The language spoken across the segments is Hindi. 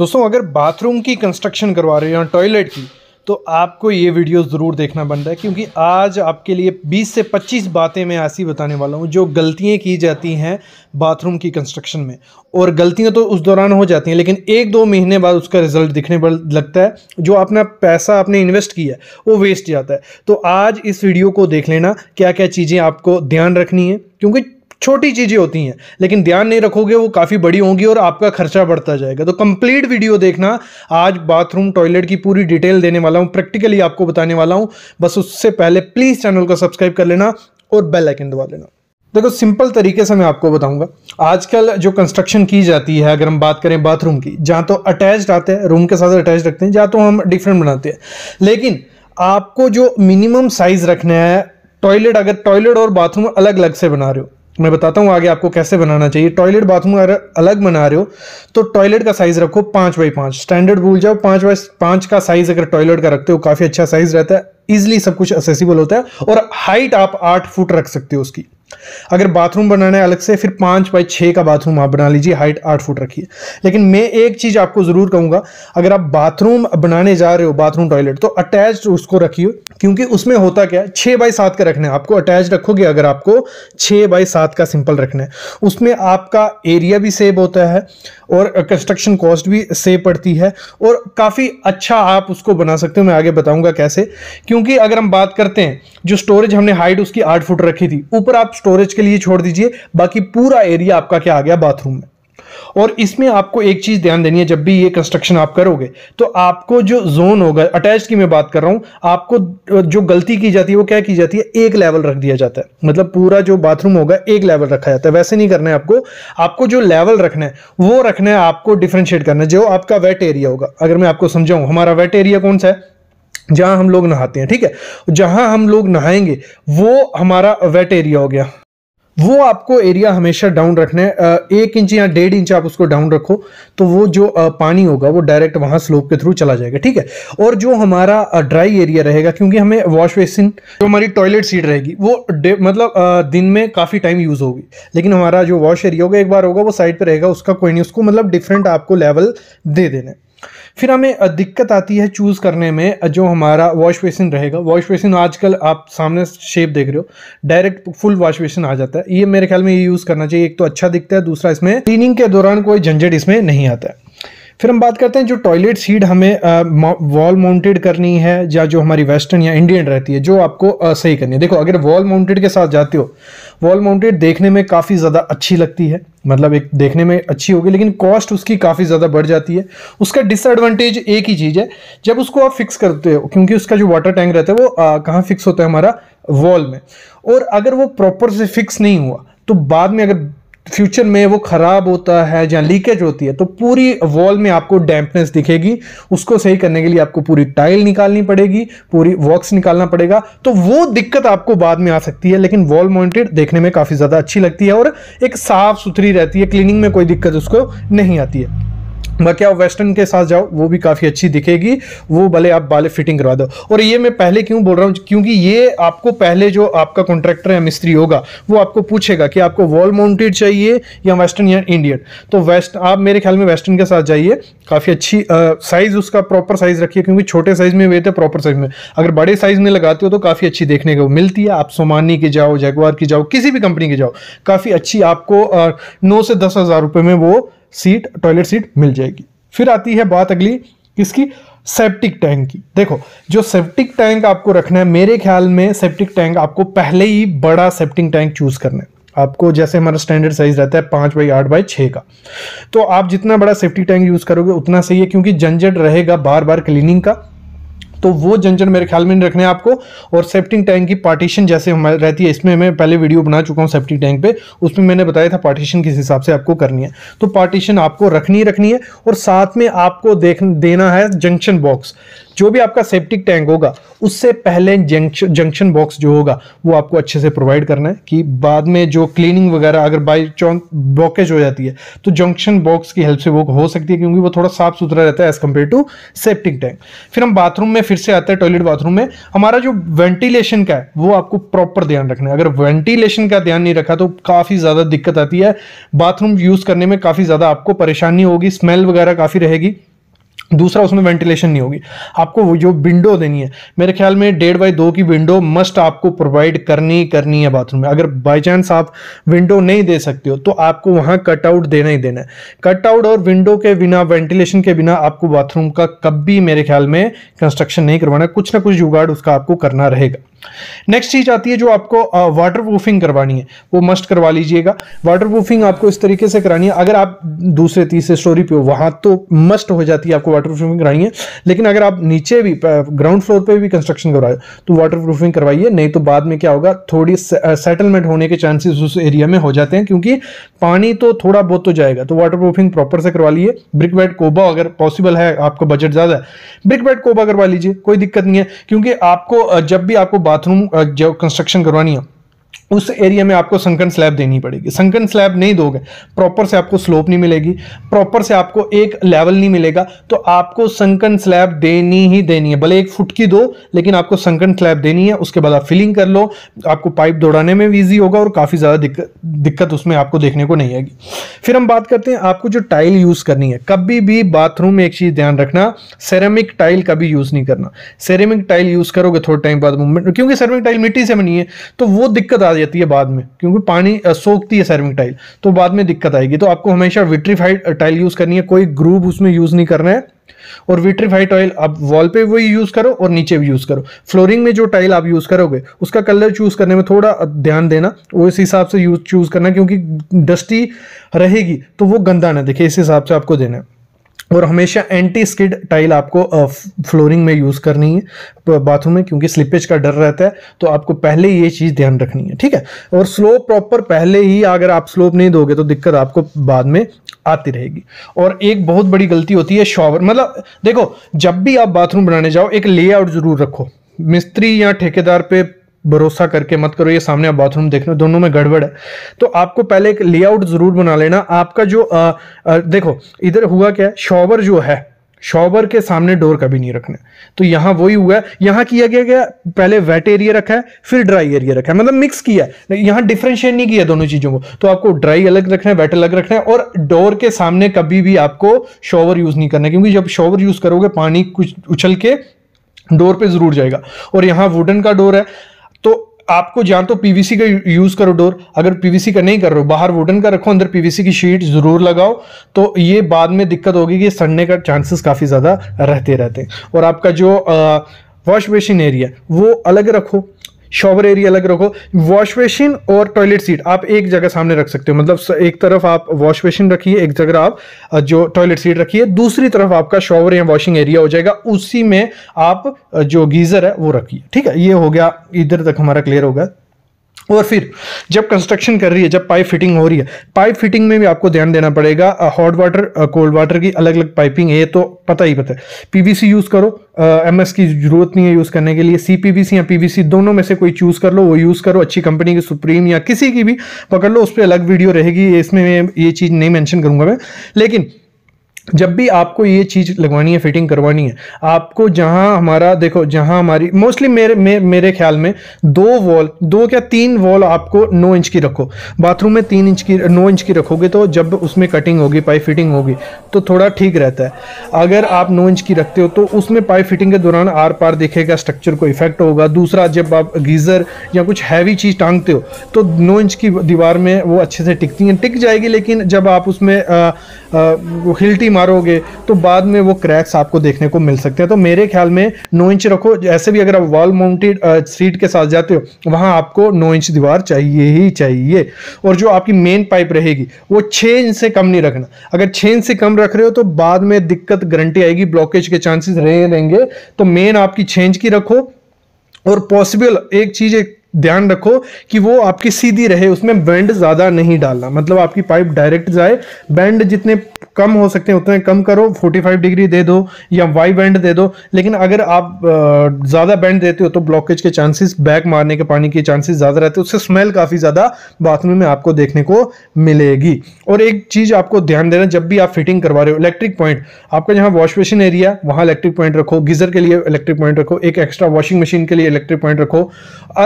दोस्तों अगर बाथरूम की कंस्ट्रक्शन करवा रहे हो या टॉयलेट की तो आपको ये वीडियो ज़रूर देखना बनता है क्योंकि आज आपके लिए 20 से 25 बातें मैं ऐसी बताने वाला हूँ जो गलतियाँ की जाती हैं बाथरूम की कंस्ट्रक्शन में और गलतियाँ तो उस दौरान हो जाती हैं लेकिन एक दो महीने बाद उसका रिजल्ट दिखने पर लगता है जो अपना पैसा आपने इन्वेस्ट किया है वो वेस्ट जाता है तो आज इस वीडियो को देख लेना क्या क्या चीज़ें आपको ध्यान रखनी है क्योंकि छोटी चीज़ें होती हैं लेकिन ध्यान नहीं रखोगे वो काफ़ी बड़ी होंगी और आपका खर्चा बढ़ता जाएगा तो कंप्लीट वीडियो देखना आज बाथरूम टॉयलेट की पूरी डिटेल देने वाला हूँ प्रैक्टिकली आपको बताने वाला हूँ बस उससे पहले प्लीज़ चैनल को सब्सक्राइब कर लेना और बेल आइकन दबा लेना देखो सिंपल तरीके से मैं आपको बताऊंगा आजकल जो कंस्ट्रक्शन की जाती है अगर हम बात करें बाथरूम की जहाँ तो अटैच्ड आते हैं रूम के साथ अटैच रखते हैं जहाँ तो हम डिफरेंट बनाते हैं लेकिन आपको जो मिनिमम साइज़ रखना है टॉयलेट अगर टॉयलेट और बाथरूम अलग अलग से बना रहे हो मैं बताता हूँ आगे आपको कैसे बनाना चाहिए टॉयलेट बाथरूम अगर अलग बना रहे हो तो टॉयलेट का साइज़ रखो पाँच बाई पाँच स्टैंडर्ड भूल जाओ पाँच बाई पाँच का साइज़ अगर टॉयलेट का रखते हो काफ़ी अच्छा साइज़ रहता है ईजिली सब कुछ असेसिबल होता है और हाइट आप आठ फुट रख सकते हो उसकी अगर बाथरूम बनाना है अलग से फिर पाँच बाई छः का बाथरूम आप बना लीजिए हाइट आठ फुट रखिए लेकिन मैं एक चीज़ आपको ज़रूर कहूँगा अगर आप बाथरूम बनाने जा रहे हो बाथरूम टॉयलेट तो अटैच उसको रखिए क्योंकि उसमें होता क्या है छः बाई सात का रखना है आपको अटैच रखोगे अगर आपको छः बाई सात का सिंपल रखना है उसमें आपका एरिया भी सेव होता है और कंस्ट्रक्शन कॉस्ट भी सेव पड़ती है और काफ़ी अच्छा आप उसको बना सकते हो मैं आगे बताऊँगा कैसे क्योंकि अगर हम बात करते हैं जो स्टोरेज हमने हाइट उसकी आठ फुट रखी थी ऊपर आप स्टोरेज के लिए छोड़ दीजिए बाकी पूरा एरिया आपका क्या आ गया बाथरूम में और इसमें आपको एक चीज़ ध्यान देनी है जब भी ये कंस्ट्रक्शन आप करोगे तो आपको जो जोन होगा अटैच की मैं बात कर रहा हूं आपको जो गलती की जाती है वो क्या की जाती है एक लेवल रख दिया जाता है मतलब पूरा जो बाथरूम होगा एक लेवल रखा जाता है वैसे नहीं करना है आपको आपको जो लेवल रखना है वो रखना है आपको डिफ्रेंशिएट करना है जो आपका वेट एरिया होगा अगर मैं आपको समझाऊं हमारा वेट एरिया कौन सा है जहां हम लोग नहाते हैं ठीक है जहां हम लोग नहाएंगे वो हमारा वेट एरिया हो गया वो आपको एरिया हमेशा डाउन रखना है एक इंच या डेढ़ इंच आप उसको डाउन रखो तो वो जो पानी होगा वो डायरेक्ट वहाँ स्लोप के थ्रू चला जाएगा ठीक है और जो हमारा ड्राई एरिया रहेगा क्योंकि हमें वॉश बेसिन जो हमारी टॉयलेट सीट रहेगी वो मतलब दिन में काफ़ी टाइम यूज़ होगी लेकिन हमारा जो वॉश एरिया होगा एक बार होगा वो साइड पर रहेगा उसका कोई नहीं उसको मतलब डिफरेंट आपको लेवल दे देना है फिर हमें दिक्कत आती है चूज़ करने में जो हमारा वॉश बेसिन रहेगा वॉश बेसिन आजकल आप सामने शेप देख रहे हो डायरेक्ट फुल वॉश बेसिन आ जाता है ये मेरे ख्याल में ये यूज़ करना चाहिए एक तो अच्छा दिखता है दूसरा इसमें क्लीनिंग के दौरान कोई झंझट इसमें नहीं आता है फिर हम बात करते हैं जो टॉयलेट सीट हमें वॉल माउंटेड करनी है या जो हमारी वेस्टर्न या इंडियन रहती है जो आपको आ, सही करनी है देखो अगर वॉल माउंटेड के साथ जाते हो वॉल माउंटेड देखने में काफ़ी ज़्यादा अच्छी लगती है मतलब एक देखने में अच्छी होगी लेकिन कॉस्ट उसकी काफ़ी ज़्यादा बढ़ जाती है उसका डिसएडवांटेज एक ही चीज़ है जब उसको आप फिक्स करते हो क्योंकि उसका जो वाटर टैंक रहता है वो कहाँ फिक्स होता है हमारा वॉल में और अगर वो प्रॉपर से फिक्स नहीं हुआ तो बाद में अगर फ्यूचर में वो ख़राब होता है या लीकेज होती है तो पूरी वॉल में आपको डैम्पनेस दिखेगी उसको सही करने के लिए आपको पूरी टाइल निकालनी पड़ेगी पूरी वॉक्स निकालना पड़ेगा तो वो दिक्कत आपको बाद में आ सकती है लेकिन वॉल माउंटेड देखने में काफ़ी ज़्यादा अच्छी लगती है और एक साफ़ सुथरी रहती है क्लीनिंग में कोई दिक्कत उसको नहीं आती है बाकी आप वेस्टर्न के साथ जाओ वो भी काफ़ी अच्छी दिखेगी वो भले आप बाले फिटिंग करवा दो और ये मैं पहले क्यों बोल रहा हूँ क्योंकि ये आपको पहले जो आपका कॉन्ट्रैक्टर या मिस्त्री होगा वो आपको पूछेगा कि आपको वॉल माउंटेड चाहिए या वेस्टर्न या इंडियन तो वेस्ट आप मेरे ख्याल में वेस्टर्न के साथ जाइए काफ़ी अच्छी साइज़ उसका प्रॉपर साइज़ रखिए क्योंकि छोटे साइज़ में हुए थे प्रॉपर साइज़ में अगर बड़े साइज़ में लगाते हो तो काफ़ी अच्छी देखने को मिलती है आप सोमानी की जाओ जैगवार की जाओ किसी भी कंपनी की जाओ काफ़ी अच्छी आपको नौ से दस हज़ार रुपये में वो सीट टॉयलेट सीट मिल जाएगी फिर आती है बात अगली किसकी सेप्टिक टैंक की देखो जो सेप्टिक टैंक आपको रखना है मेरे ख्याल में सेप्टिक टैंक आपको पहले ही बड़ा सेप्टिक टैंक चूज करना है आपको जैसे हमारा स्टैंडर्ड साइज रहता है पाँच बाई आठ बाई छः का तो आप जितना बड़ा सेफ्टी टैंक यूज़ करोगे उतना सही है क्योंकि झंझट रहेगा बार बार क्लीनिंग का तो वो जंजन मेरे ख्याल में नहीं रखने आपको और सेप्टिंग टैंक की पार्टीशन जैसे रहती है इसमें मैं पहले वीडियो बना चुका हूँ सेप्टिंग टैंक पे उसमें मैंने बताया था पार्टीशन किस हिसाब से आपको करनी है तो पार्टीशन आपको रखनी रखनी है और साथ में आपको देख देना है जंक्शन बॉक्स जो भी आपका सेप्टिक टैंक होगा उससे पहले जंक्शन जंक्शन बॉक्स जो होगा वो आपको अच्छे से प्रोवाइड करना है कि बाद में जो क्लीनिंग वगैरह अगर बाई चांस ब्लॉकेज हो जाती है तो जंक्शन बॉक्स की हेल्प से वो हो सकती है क्योंकि वो थोड़ा साफ सुथरा रहता है as compared to septic tank फिर हम बाथरूम में फिर से आते हैं टॉयलेट बाथरूम में हमारा जो वेंटिलेशन का है वो आपको प्रॉपर ध्यान रखना है अगर वेंटिलेशन का ध्यान नहीं रखा तो काफ़ी ज़्यादा दिक्कत आती है बाथरूम यूज़ करने में काफ़ी ज़्यादा आपको परेशानी होगी स्मेल वगैरह काफ़ी रहेगी दूसरा उसमें वेंटिलेशन नहीं होगी आपको जो विंडो देनी है मेरे ख्याल में डेढ़ बाई दो की विंडो मस्ट आपको प्रोवाइड करनी करनी है बाथरूम में अगर बाई चांस आप विंडो नहीं दे सकते हो तो आपको वहाँ कटआउट देना ही देना है कटआउट और विंडो के बिना वेंटिलेशन के बिना आपको बाथरूम का कभी मेरे ख्याल में कंस्ट्रक्शन नहीं करवाना कुछ ना कुछ जुगाड़ उसका आपको करना रहेगा नेक्स्ट चीज आती है जो आपको वाटर प्रूफिंग करवानी है वो मस्ट करवा लीजिएगा वाटर प्रूफिंग आपको इस तरीके से करानी है अगर आप दूसरे तीसरे स्टोरी पे हो वहां तो मस्ट हो जाती है आपको वाटर प्रूफिंग करानी है लेकिन अगर आप नीचे भी ग्राउंड फ्लोर पे भी कंस्ट्रक्शन करवाए तो वाटर प्रूफिंग करवाइए नहीं तो बाद में क्या होगा थोड़ी सेटलमेंट होने के चांसेस उस एरिया में हो जाते हैं क्योंकि पानी तो थोड़ा बहुत तो जाएगा तो वाटर प्रूफिंग प्रॉपर से करवा लीजिए ब्रिक बेड कोबा अगर पॉसिबल है आपका बजट ज़्यादा है ब्रिक बेड कोबा करवा लीजिए कोई दिक्कत नहीं है क्योंकि आपको जब भी आपको बाथरूम जो कंस्ट्रक्शन करवानी है उस एरिया में आपको संकन स्लैब देनी पड़ेगी संकन स्लैब नहीं दोगे प्रॉपर से आपको स्लोप नहीं मिलेगी प्रॉपर से आपको एक लेवल नहीं मिलेगा तो आपको संकन स्लैब देनी ही देनी है भले एक फुट की दो लेकिन आपको संकन स्लैब देनी है उसके बाद आप फिलिंग कर लो आपको पाइप दौड़ाने में भी ईजी होगा और काफ़ी ज़्यादा दिक्कत दिक्कत उसमें आपको देखने को नहीं आएगी फिर हम बात करते हैं आपको जो टाइल यूज़ करनी है कभी भी बाथरूम में एक चीज़ ध्यान रखना सेरेमिक टाइल कभी यूज़ नहीं करना सेरेमिक टाइल यूज़ करोगे थोड़े टाइम बाद मूवमेंट क्योंकि सेरेमिक टाइल मिट्टी से बनी है तो वो दिक्कत आ जाती है बाद में क्योंकि पानी सोखती है सेरेमिक टाइल तो बाद में दिक्कत आएगी तो आपको हमेशा विट्रीफाइड टाइल यूज़ करनी है कोई ग्रूव उसमें यूज़ नहीं करना है और विट्रीफाइड टाइल आप वॉल पे वही यूज़ करो और नीचे भी यूज़ करो फ्लोरिंग में जो टाइल आप यूज़ करोगे उसका कलर चूज़ करने में थोड़ा ध्यान देना वो इस हिसाब से यूज चूज़ करना क्योंकि डस्टी रहेगी तो वो गंदा ना दिखे इस हिसाब से आपको देना है और हमेशा एंटी स्किड टाइल आपको फ्लोरिंग में यूज़ करनी है बाथरूम में क्योंकि स्लिपेज का डर रहता है तो आपको पहले ये चीज़ ध्यान रखनी है ठीक है और स्लोप प्रॉपर पहले ही अगर आप स्लोप नहीं दोगे तो दिक्कत आपको बाद में आती रहेगी और एक बहुत बड़ी गलती होती है शॉवर मतलब देखो जब भी आप बाथरूम बनाने जाओ एक लेआउट ज़रूर रखो मिस्त्री या ठेकेदार पे भरोसा करके मत करो ये सामने आप बाथरूम देख रहे हो दोनों में गड़बड़ है तो आपको पहले एक लेआउट जरूर बना लेना आपका जो आ, आ, देखो इधर हुआ क्या शॉवर जो है शॉवर के सामने डोर कभी नहीं रखना तो यहाँ वही हुआ है यहाँ किया गया क्या पहले वेट एरिया रखा है फिर ड्राई एरिया रखा है मतलब मिक्स किया है यहाँ डिफ्रेंशिएट नहीं किया दोनों चीज़ों को तो आपको ड्राई अलग रखना है वेट अलग रखना है और डोर के सामने कभी भी आपको शॉवर यूज़ नहीं करना है क्योंकि जब शॉवर यूज़ करोगे पानी कुछ उछल के डोर पे जरूर जाएगा और यहाँ वुडन का डोर है तो आपको या तो पीवीसी का यूज़ करो डोर अगर पीवीसी का नहीं कर रहे हो बाहर वुडन का रखो अंदर पीवीसी की शीट ज़रूर लगाओ तो ये बाद में दिक्कत होगी कि सड़ने का चांसेस काफ़ी ज़्यादा रहते रहते हैं और आपका जो वॉश बेसिन एरिया वो अलग रखो शॉवर एरिया अलग रखो वॉश बेसिन और टॉयलेट सीट आप एक जगह सामने रख सकते हो मतलब एक तरफ आप वॉश बेसिन रखिए एक जगह आप जो टॉयलेट सीट रखिए दूसरी तरफ आपका शॉवर या वॉशिंग एरिया हो जाएगा उसी में आप जो गीज़र है वो रखिए ठीक है ये हो गया इधर तक हमारा क्लियर होगा और फिर जब कंस्ट्रक्शन कर रही है जब पाइप फिटिंग हो रही है पाइप फिटिंग में भी आपको ध्यान देना पड़ेगा हॉट वाटर कोल्ड वाटर की अलग अलग पाइपिंग है तो पता ही पता है पीवीसी यूज़ करो एम एस की जरूरत नहीं है यूज़ करने के लिए सी पी वी सी या पी वी सी दोनों में से कोई चूज़ कर लो वो यूज़ करो अच्छी कंपनी की सुप्रीम या किसी की भी पकड़ लो उस पर अलग वीडियो रहेगी इसमें मैं ये चीज़ नहीं मैंशन करूँगा मैं लेकिन जब भी आपको ये चीज़ लगवानी है फिटिंग करवानी है आपको जहाँ हमारा देखो जहाँ हमारी मोस्टली मेरे मे, मेरे ख्याल में दो वॉल दो क्या तीन वॉल आपको नौ इंच की रखो बाथरूम में तीन इंच की नौ इंच की रखोगे तो जब उसमें कटिंग होगी पाइप फिटिंग होगी तो थोड़ा ठीक रहता है अगर आप नौ इंच की रखते हो तो उसमें पाइप फिटिंग के दौरान आर पार दिखेगा स्ट्रक्चर को इफेक्ट होगा दूसरा जब आप गीज़र या कुछ हैवी चीज़ टांगते हो तो नौ इंच की दीवार में वो अच्छे से टिकती हैं टिक जाएगी लेकिन जब आप उसमें हिलटी मारोगे तो बाद में वो क्रैक्स आपको देखने को मिल सकते हैं तो मेरे ख्याल में नौ इंच रखो ऐसे भी अगर आप वॉल माउंटेड सीट के साथ जाते हो वहाँ आपको नौ इंच दीवार चाहिए ही चाहिए और जो आपकी मेन पाइप रहेगी वो छः इंच से कम नहीं रखना अगर छः इंच से कम रख रहे हो तो बाद में दिक्कत गारंटी आएगी ब्लॉकेज के चांसेस रहेंगे तो मेन आपकी छः इंच की रखो और पॉसिबल एक चीज़ एक ध्यान रखो कि वो आपकी सीधी रहे उसमें बैंड ज़्यादा नहीं डालना मतलब आपकी पाइप डायरेक्ट जाए बैंड जितने कम हो सकते हैं उतने कम करो 45 डिग्री दे दो या वाई बैंड दे दो लेकिन अगर आप ज़्यादा बैंड देते हो तो ब्लॉकेज के चांसेस बैक मारने के पानी के चांसेस ज़्यादा रहते हैं उससे स्मेल काफ़ी ज़्यादा बाथरूम में आपको देखने को मिलेगी और एक चीज़ आपको ध्यान देना जब भी आप फिटिंग करवा रहे हो इलेक्ट्रिक पॉइंट आपका जहाँ वॉश मशीन एरिया वहाँ इलेक्ट्रिक पॉइंट रखो गीज़र के लिए इलेक्ट्रिक पॉइंट रखो एक एक्स्ट्रा वॉशिंग मशीन के लिए इलेक्ट्रिक पॉइंट रखो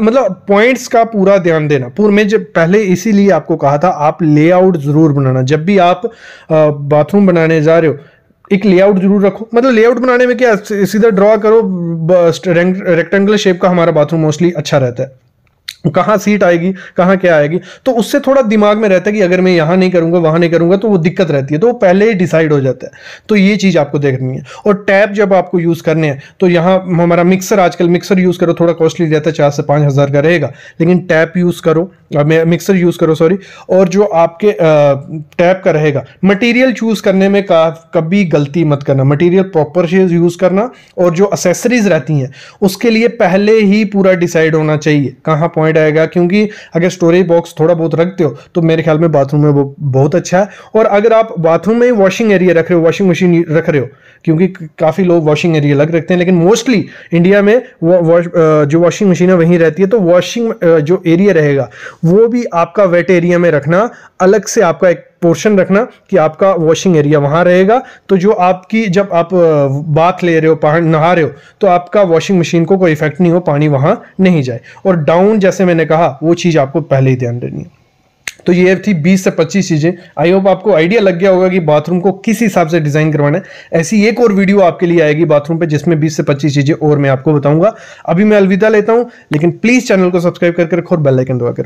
मतलब पॉइंट्स का पूरा ध्यान देना पूर्व में जब पहले इसीलिए आपको कहा था आप लेआउट ज़रूर बनाना जब भी आप बाथरूम बनाने जा रहे हो एक लेआउट जरूर रखो मतलब लेआउट बनाने में क्या सीधा ड्रॉ करो रेक्टेंगुलर शेप का हमारा बाथरूम मोस्टली अच्छा रहता है कहाँ सीट आएगी कहाँ क्या आएगी तो उससे थोड़ा दिमाग में रहता है कि अगर मैं यहाँ नहीं करूँगा वहाँ नहीं करूँगा तो वो दिक्कत रहती है तो वो पहले ही डिसाइड हो जाता है तो ये चीज़ आपको देखनी है और टैब जब आपको यूज़ करने हैं तो यहाँ हमारा मिक्सर आजकल मिक्सर यूज़ करो थोड़ा कॉस्टली रहता है चार से पाँच हज़ार का रहेगा लेकिन टैप यूज़ करो मिक्सर यूज़ करो सॉरी और जो आपके टैप का रहेगा मटेरियल चूज़ करने में का कभी गलती मत करना मटेरियल प्रॉपर चीज़ यूज़ करना और जो असेसरीज़ रहती हैं उसके लिए पहले ही पूरा डिसाइड होना चाहिए कहाँ पॉइंट आएगा क्योंकि अगर स्टोरेज बॉक्स थोड़ा बहुत रखते हो तो मेरे ख्याल में बाथरूम में वो बहुत अच्छा है और अगर आप बाथरूम में वॉशिंग एरिया रख रहे हो वॉशिंग मशीन रख रहे हो क्योंकि काफ़ी लोग वॉशिंग एरिया लग रखते हैं लेकिन मोस्टली इंडिया में वो, वॉश जो वॉशिंग मशीन है वहीं रहती है तो वॉशिंग जो एरिया रहेगा वो भी आपका वेट एरिया में रखना अलग से आपका एक पोर्शन रखना कि आपका वॉशिंग एरिया वहाँ रहेगा तो जो आपकी जब आप बाथ ले रहे हो नहा रहे हो तो आपका वॉशिंग मशीन को कोई इफेक्ट नहीं हो पानी वहाँ नहीं जाए और डाउन जैसे मैंने कहा वो चीज़ आपको पहले ही ध्यान देनी है तो ये थी 20 से 25 चीज़ें आई होप आपको आइडिया लग गया होगा कि बाथरूम को किस हिसाब से डिज़ाइन करवाना है ऐसी एक और वीडियो आपके लिए आएगी बाथरूम पे जिसमें 20 से 25 चीज़ें और मैं आपको बताऊंगा अभी मैं अलविदा लेता हूं लेकिन प्लीज़ चैनल को सब्सक्राइब करके रखो और बेल आइकन दबा